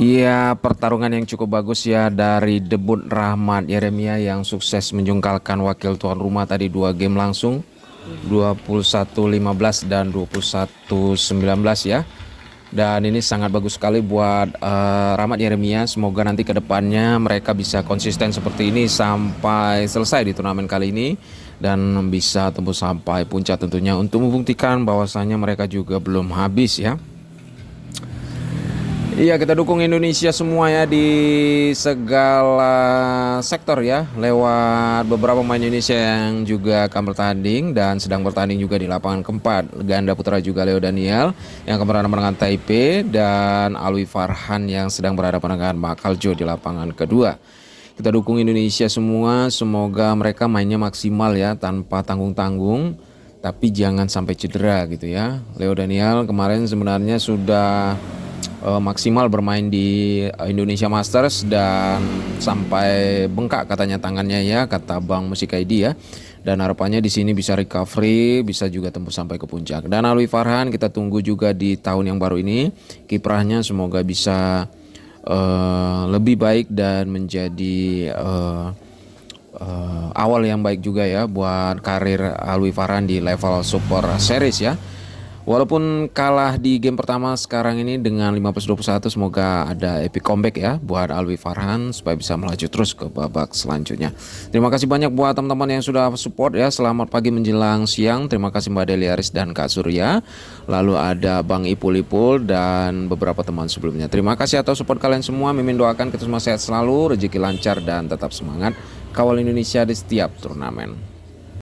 Iya pertarungan yang cukup bagus ya dari debut Rahmat Yeremia yang sukses menjungkalkan wakil tuan rumah tadi dua game langsung 21-15 dan 21-19 ya dan ini sangat bagus sekali buat uh, Rahmat Yeremia semoga nanti kedepannya mereka bisa konsisten seperti ini sampai selesai di turnamen kali ini dan bisa tembus sampai puncak tentunya untuk membuktikan bahwasannya mereka juga belum habis ya Iya kita dukung Indonesia semua ya di segala sektor ya lewat beberapa pemain Indonesia yang juga akan bertanding dan sedang bertanding juga di lapangan keempat ganda putra juga Leo Daniel yang kemarin menang Taipei dan Alwi Farhan yang sedang berada dengan Makaljo di lapangan kedua. Kita dukung Indonesia semua semoga mereka mainnya maksimal ya tanpa tanggung-tanggung tapi jangan sampai cedera gitu ya. Leo Daniel kemarin sebenarnya sudah uh, maksimal bermain di eh, Indonesia Masters dan sampai bengkak katanya tangannya ya kata Bang Musik ID ya. Dan harapannya di sini bisa recovery, bisa juga tembus sampai ke puncak. Dan Alwi Farhan kita tunggu juga di tahun yang baru ini kiprahnya semoga bisa uh, lebih baik dan menjadi uh, uh, awal yang baik juga ya buat karir Alwi Farhan di level Super Series ya. Walaupun kalah di game pertama sekarang ini dengan 15 semoga ada epic comeback ya buat Alwi Farhan supaya bisa melaju terus ke babak selanjutnya. Terima kasih banyak buat teman-teman yang sudah support ya. Selamat pagi menjelang siang. Terima kasih Mbak Deliaris dan Kak Surya. Lalu ada Bang Ipul Ipul dan beberapa teman sebelumnya. Terima kasih atas support kalian semua. Mimin doakan kita semua sehat selalu, rezeki lancar dan tetap semangat kawal Indonesia di setiap turnamen.